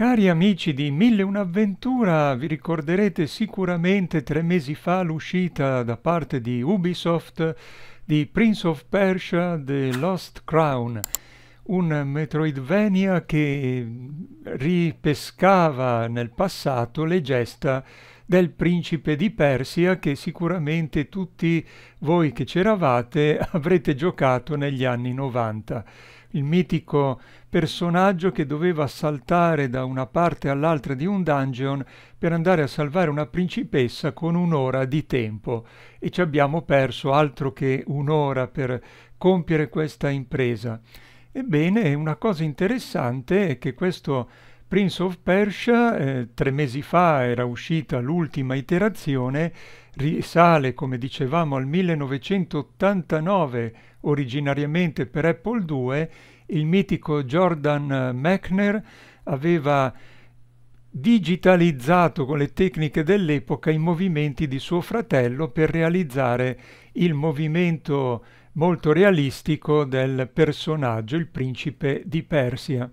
Cari amici di Mille Un'avventura, vi ricorderete sicuramente tre mesi fa l'uscita da parte di Ubisoft di Prince of Persia The Lost Crown, un Metroidvania che ripescava nel passato le gesta del principe di Persia che sicuramente tutti voi che c'eravate avrete giocato negli anni 90 il mitico personaggio che doveva saltare da una parte all'altra di un dungeon per andare a salvare una principessa con un'ora di tempo e ci abbiamo perso altro che un'ora per compiere questa impresa. Ebbene, una cosa interessante è che questo Prince of Persia, eh, tre mesi fa era uscita l'ultima iterazione, risale, come dicevamo, al 1989, originariamente per Apple II, il mitico Jordan Mechner aveva digitalizzato con le tecniche dell'epoca i movimenti di suo fratello per realizzare il movimento molto realistico del personaggio, il principe di Persia.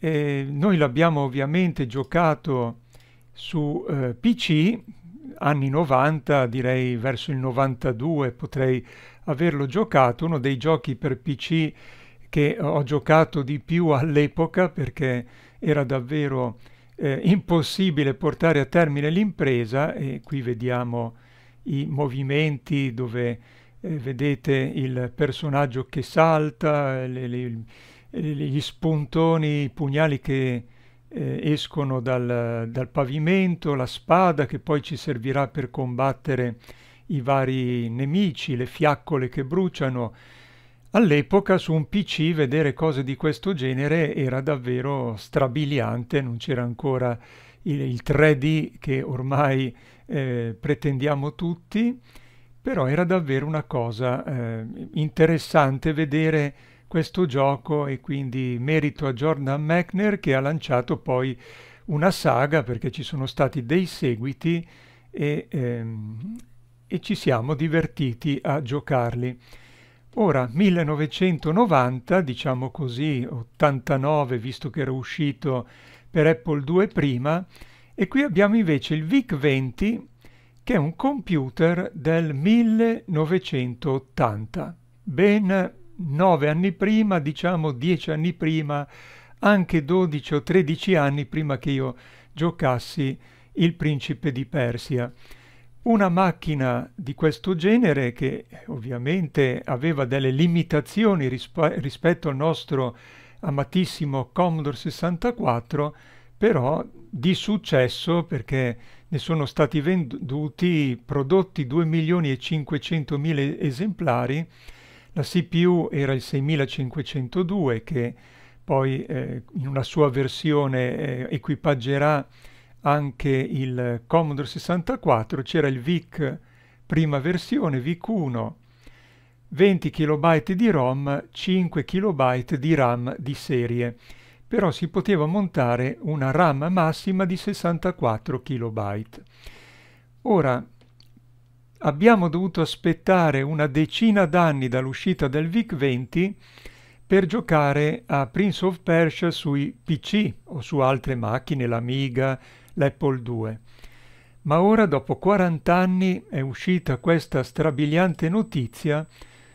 E eh, noi l'abbiamo ovviamente giocato su eh, PC, anni 90, direi verso il 92 potrei averlo giocato, uno dei giochi per PC che ho giocato di più all'epoca perché era davvero eh, impossibile portare a termine l'impresa e qui vediamo i movimenti dove eh, vedete il personaggio che salta, le, le, gli spuntoni, i pugnali che eh, escono dal, dal, pavimento, la spada che poi ci servirà per combattere i vari nemici, le fiaccole che bruciano. All'epoca su un PC vedere cose di questo genere era davvero strabiliante, non c'era ancora il, il, 3D che ormai eh, pretendiamo tutti, però era davvero una cosa eh, interessante vedere questo gioco e quindi merito a Jordan Mechner che ha lanciato poi una saga perché ci sono stati dei seguiti e, ehm, e ci siamo divertiti a giocarli. Ora, 1990, diciamo così, 89 visto che era uscito per Apple II prima, e qui abbiamo invece il VIC-20 che è un computer del 1980, ben nove anni prima, diciamo dieci anni prima, anche 12 o 13 anni prima che io giocassi il principe di Persia. Una macchina di questo genere, che ovviamente aveva delle limitazioni rispe rispetto al nostro amatissimo Commodore 64, però di successo perché ne sono stati venduti, prodotti 2 milioni e 500 mila esemplari, la CPU era il 6502 che poi eh, in una sua versione eh, equipaggerà anche il Commodore 64, c'era il VIC prima versione, VIC1, 20 KB di ROM, 5 KB di RAM di serie, però si poteva montare una RAM massima di 64 KB. Ora, abbiamo dovuto aspettare una decina d'anni dall'uscita del VIC-20 per giocare a Prince of Persia sui PC o su altre macchine, l'Amiga, l'Apple II. Ma ora, dopo 40 anni, è uscita questa strabiliante notizia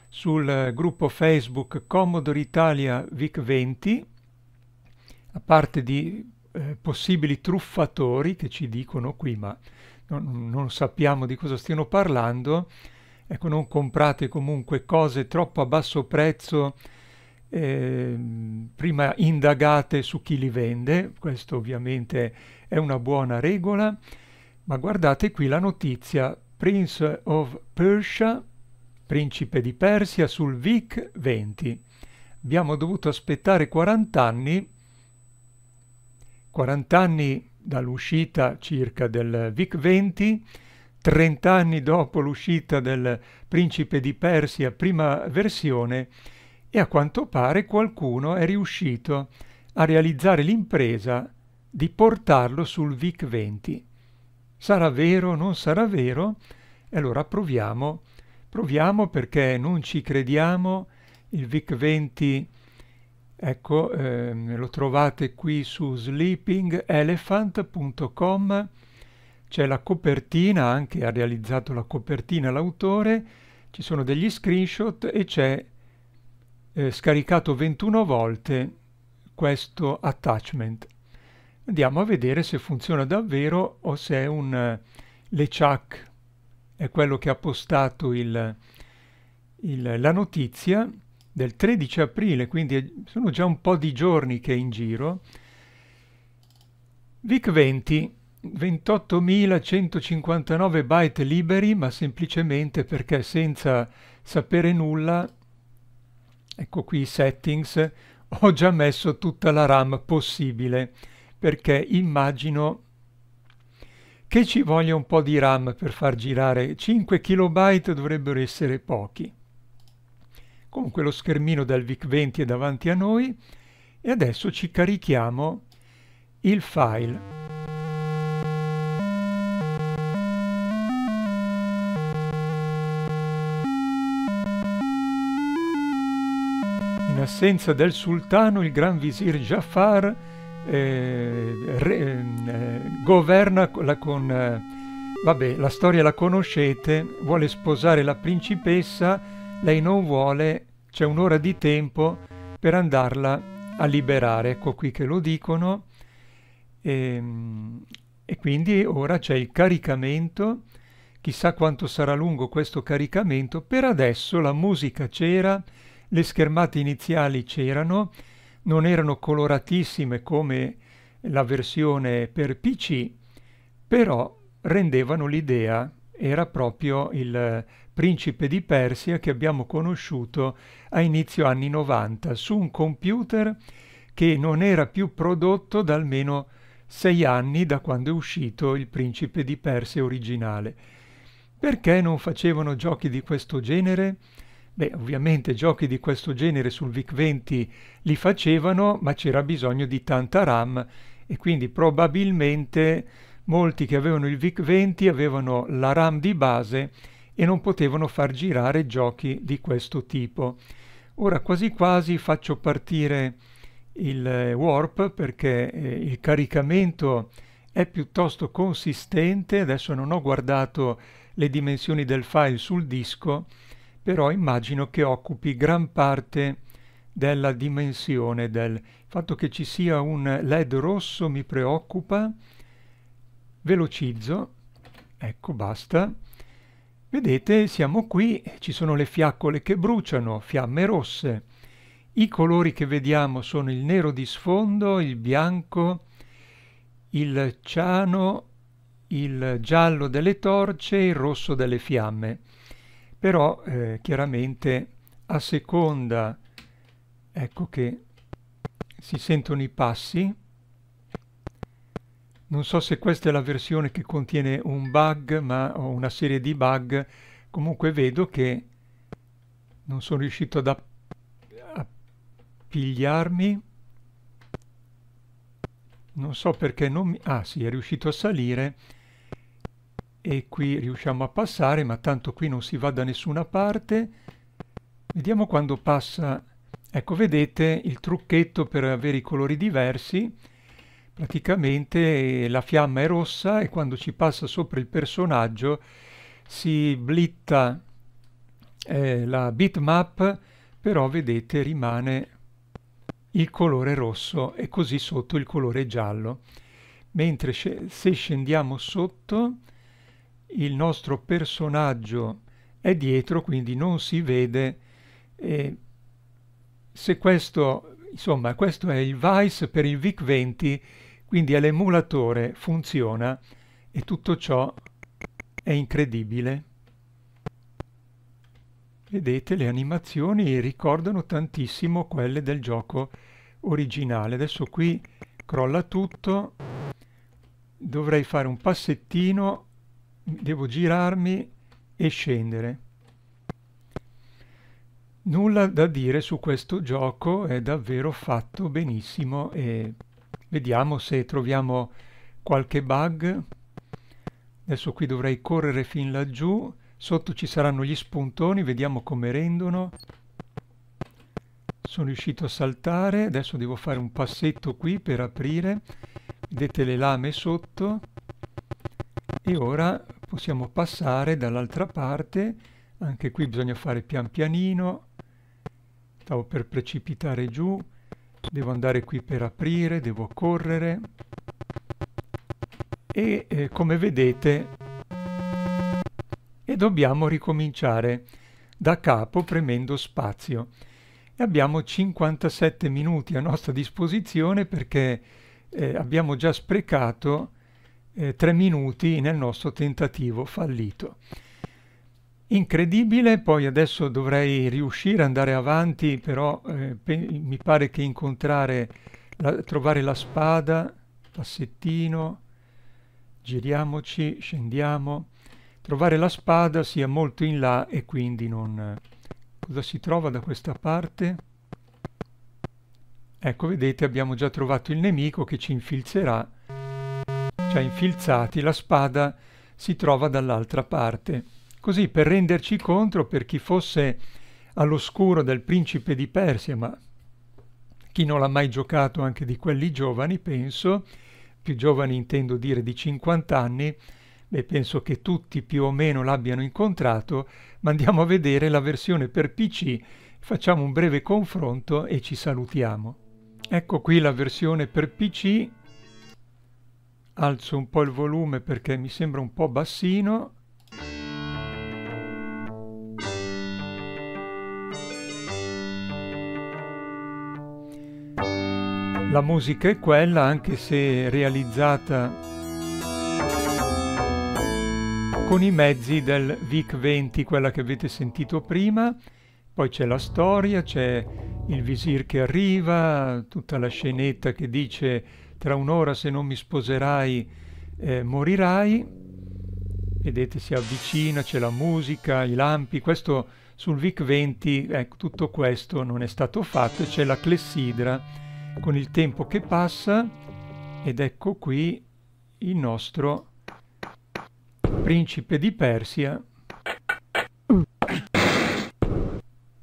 sul gruppo Facebook Commodore Italia VIC-20, a parte di eh, possibili truffatori che ci dicono qui, ma non, non sappiamo di cosa stiano parlando, ecco, non comprate comunque cose troppo a basso prezzo, eh, prima indagate su chi li vende, questo ovviamente è una buona regola, ma guardate qui la notizia, Prince of Persia, principe di Persia, sul VIC 20. Abbiamo dovuto aspettare 40 anni 40 anni dall'uscita circa del VIC 20, 30 anni dopo l'uscita del Principe di Persia prima versione e a quanto pare qualcuno è riuscito a realizzare l'impresa di portarlo sul VIC 20. Sarà vero o non sarà vero? E allora proviamo, proviamo perché non ci crediamo, il VIC 20 Ecco, ehm, lo trovate qui su sleepingelephant.com, c'è la copertina, anche ha realizzato la copertina l'autore, ci sono degli screenshot e c'è eh, scaricato 21 volte questo attachment. Andiamo a vedere se funziona davvero o se è un eh, LeChuck, è quello che ha postato il, il, la notizia del 13 aprile, quindi sono già un po' di giorni che è in giro, VIC 20, 28.159 byte liberi, ma semplicemente perché senza sapere nulla, ecco qui i settings, ho già messo tutta la RAM possibile, perché immagino che ci voglia un po' di RAM per far girare, 5 KB dovrebbero essere pochi. Comunque lo schermino del VIC-20 è davanti a noi e adesso ci carichiamo il file. In assenza del sultano, il gran visir Jafar eh, re, eh, governa la, con... Eh, vabbè, la storia la conoscete, vuole sposare la principessa, lei non vuole, c'è un'ora di tempo per andarla a liberare. Ecco qui che lo dicono. E, ehm, e quindi ora c'è il caricamento. Chissà quanto sarà lungo questo caricamento. Per adesso la musica c'era, le schermate iniziali c'erano, non erano coloratissime come la versione per PC, però rendevano l'idea era proprio il eh, principe di Persia che abbiamo conosciuto a inizio anni 90 su un computer che non era più prodotto da almeno sei anni da quando è uscito il principe di Persia originale. Perché non facevano giochi di questo genere? Beh, ovviamente giochi di questo genere sul VIC-20 li facevano, ma c'era bisogno di tanta RAM e quindi probabilmente Molti che avevano il VIC-20 avevano la RAM di base e non potevano far girare giochi di questo tipo. Ora quasi quasi faccio partire il eh, warp perché eh, il caricamento è piuttosto consistente, adesso non ho guardato le dimensioni del file sul disco, però immagino che occupi gran parte della dimensione del Il fatto che ci sia un led rosso mi preoccupa velocizzo, ecco basta, vedete siamo qui, ci sono le fiaccole che bruciano, fiamme rosse, i colori che vediamo sono il nero di sfondo, il bianco, il ciano, il giallo delle torce e il rosso delle fiamme. Però eh, chiaramente a seconda, ecco che si sentono i passi, non so se questa è la versione che contiene un bug, ma ho una serie di bug. Comunque vedo che non sono riuscito ad appigliarmi. Non so perché non mi... Ah sì, è riuscito a salire e qui riusciamo a passare, ma tanto qui non si va da nessuna parte. Vediamo quando passa... Ecco, vedete il trucchetto per avere i colori diversi Praticamente la fiamma è rossa e quando ci passa sopra il personaggio si blitta eh, la bitmap, però vedete rimane il colore rosso e così sotto il colore giallo. Mentre se scendiamo sotto il nostro personaggio è dietro, quindi non si vede. Eh, se questo Insomma, questo è il VICE per il VIC-20, quindi è l'emulatore, funziona e tutto ciò è incredibile. Vedete, le animazioni ricordano tantissimo quelle del gioco originale. Adesso qui crolla tutto, dovrei fare un passettino, devo girarmi e scendere. Nulla da dire su questo gioco, è davvero fatto benissimo e vediamo se troviamo qualche bug. Adesso qui dovrei correre fin laggiù, sotto ci saranno gli spuntoni, vediamo come rendono. Sono riuscito a saltare, adesso devo fare un passetto qui per aprire. Vedete le lame sotto e ora possiamo passare dall'altra parte. Anche qui bisogna fare pian pianino stavo per precipitare giù devo andare qui per aprire devo correre e eh, come vedete e dobbiamo ricominciare da capo premendo spazio e abbiamo 57 minuti a nostra disposizione perché eh, abbiamo già sprecato eh, 3 minuti nel nostro tentativo fallito incredibile, poi adesso dovrei riuscire ad andare avanti, però eh, mi pare che incontrare, la, trovare la spada, passettino, giriamoci, scendiamo, trovare la spada sia molto in là e quindi non... Cosa si trova da questa parte? Ecco, vedete, abbiamo già trovato il nemico che ci infilzerà, ci ha infilzati, la spada si trova dall'altra parte così per renderci conto per chi fosse all'oscuro del principe di Persia, ma chi non l'ha mai giocato anche di quelli giovani, penso, più giovani intendo dire di 50 anni, beh, penso che tutti più o meno l'abbiano incontrato, ma andiamo a vedere la versione per PC, facciamo un breve confronto e ci salutiamo. Ecco qui la versione per PC, alzo un po' il volume perché mi sembra un po' bassino, La musica è quella anche se realizzata con i mezzi del VIC 20, quella che avete sentito prima, poi c'è la storia, c'è il visir che arriva, tutta la scenetta che dice tra un'ora se non mi sposerai eh, morirai, vedete si avvicina, c'è la musica, i lampi, questo sul VIC 20, ecco tutto questo non è stato fatto, c'è la clessidra con il tempo che passa ed ecco qui il nostro principe di Persia.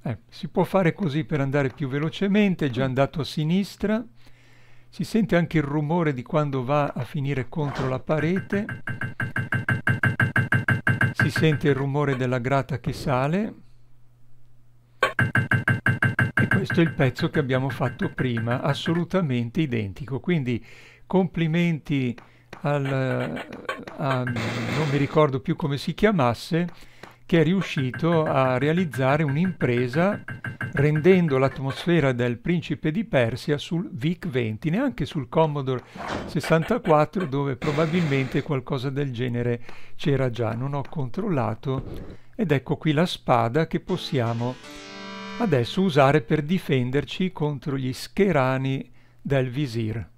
Eh, si può fare così per andare più velocemente, è già andato a sinistra. Si sente anche il rumore di quando va a finire contro la parete. Si sente il rumore della grata che sale questo è il pezzo che abbiamo fatto prima, assolutamente identico. Quindi complimenti al... Eh, a, non mi ricordo più come si chiamasse, che è riuscito a realizzare un'impresa rendendo l'atmosfera del principe di Persia sul VIC-20, neanche sul Commodore 64 dove probabilmente qualcosa del genere c'era già, non ho controllato ed ecco qui la spada che possiamo adesso usare per difenderci contro gli scherani del visir.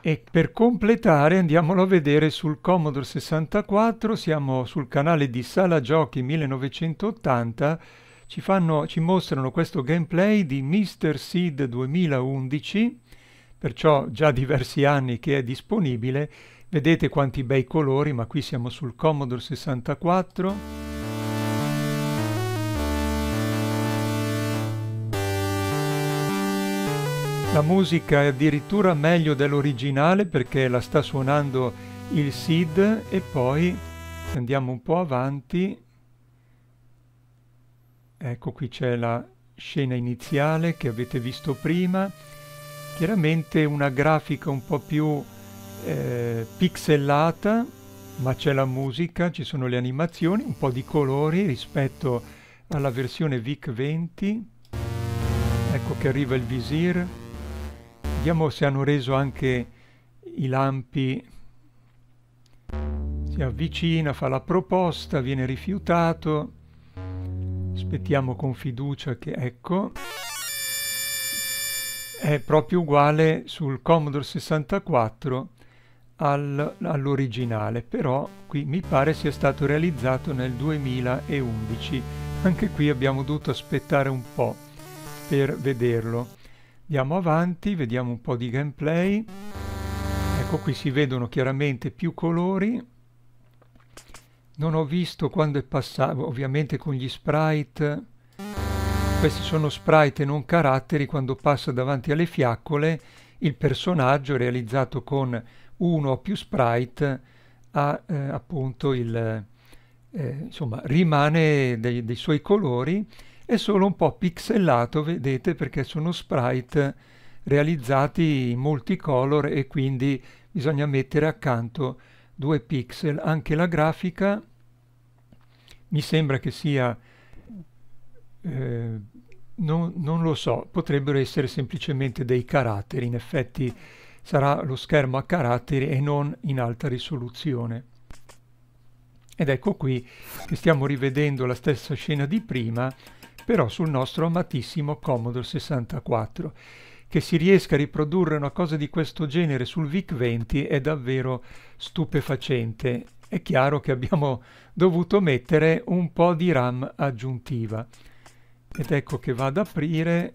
E per completare andiamolo a vedere sul Commodore 64, siamo sul canale di Sala Giochi 1980, ci, fanno, ci mostrano questo gameplay di Mr. Seed 2011, perciò già diversi anni che è disponibile, vedete quanti bei colori, ma qui siamo sul Commodore 64. La musica è addirittura meglio dell'originale perché la sta suonando il Sid e poi andiamo un po' avanti. Ecco qui c'è la scena iniziale che avete visto prima. Chiaramente una grafica un po' più eh, pixellata, ma c'è la musica, ci sono le animazioni, un po' di colori rispetto alla versione VIC 20. Ecco che arriva il visir. Vediamo se hanno reso anche i lampi. Si avvicina, fa la proposta, viene rifiutato. Aspettiamo con fiducia che ecco. È proprio uguale sul Commodore 64 al, all'originale, però qui mi pare sia stato realizzato nel 2011. Anche qui abbiamo dovuto aspettare un po' per vederlo. Andiamo avanti, vediamo un po' di gameplay. Ecco qui si vedono chiaramente più colori. Non ho visto quando è passato, ovviamente con gli sprite. Questi sono sprite e non caratteri, quando passa davanti alle fiaccole il personaggio realizzato con uno o più sprite ha eh, appunto il... Eh, insomma rimane dei, dei suoi colori è solo un po' pixelato, vedete, perché sono sprite realizzati in multicolor e quindi bisogna mettere accanto due pixel. Anche la grafica mi sembra che sia... Eh, non, non, lo so, potrebbero essere semplicemente dei caratteri, in effetti sarà lo schermo a caratteri e non in alta risoluzione. Ed ecco qui che stiamo rivedendo la stessa scena di prima, però sul nostro amatissimo Commodore 64. Che si riesca a riprodurre una cosa di questo genere sul VIC-20 è davvero stupefacente. È chiaro che abbiamo dovuto mettere un po' di RAM aggiuntiva. Ed ecco che vado ad aprire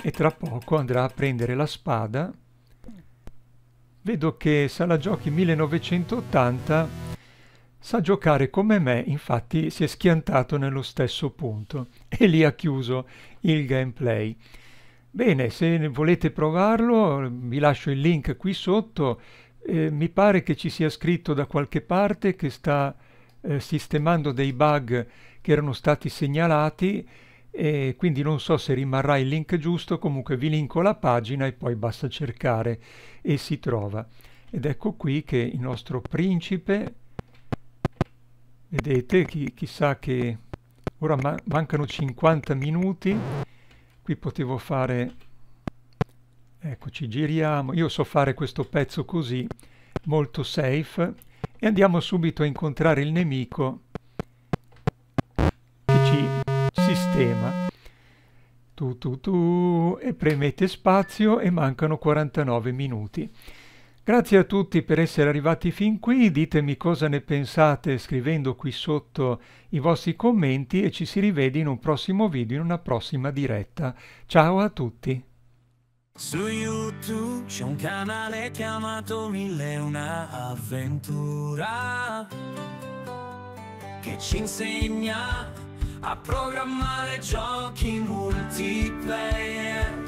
e tra poco andrà a prendere la spada. Vedo che Sala Giochi 1980 Sa giocare come me, infatti, si è schiantato nello stesso punto e lì ha chiuso il gameplay. Bene, se volete provarlo, vi lascio il link qui sotto. Eh, mi pare che ci sia scritto da qualche parte che sta eh, sistemando dei bug che erano stati segnalati e quindi non so se rimarrà il link giusto, comunque vi linko la pagina e poi basta cercare e si trova. Ed ecco qui che il nostro principe vedete chi, chissà che ora ma mancano 50 minuti qui potevo fare eccoci giriamo io so fare questo pezzo così molto safe e andiamo subito a incontrare il nemico che ci sistema tu tu tu e premete spazio e mancano 49 minuti Grazie a tutti per essere arrivati fin qui, ditemi cosa ne pensate scrivendo qui sotto i vostri commenti e ci si rivede in un prossimo video, in una prossima diretta. Ciao a tutti! Su YouTube c'è un canale chiamato Mille Una Avventura che ci insegna a programmare giochi multiplayer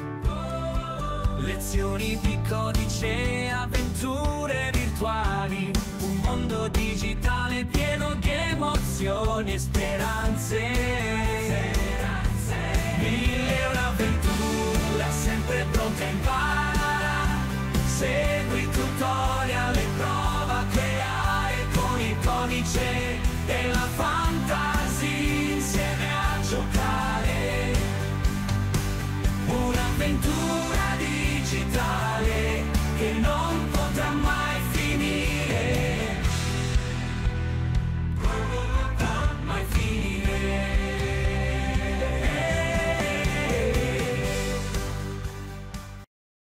Lezioni di codice, avventure virtuali Un mondo digitale pieno di emozioni e speranze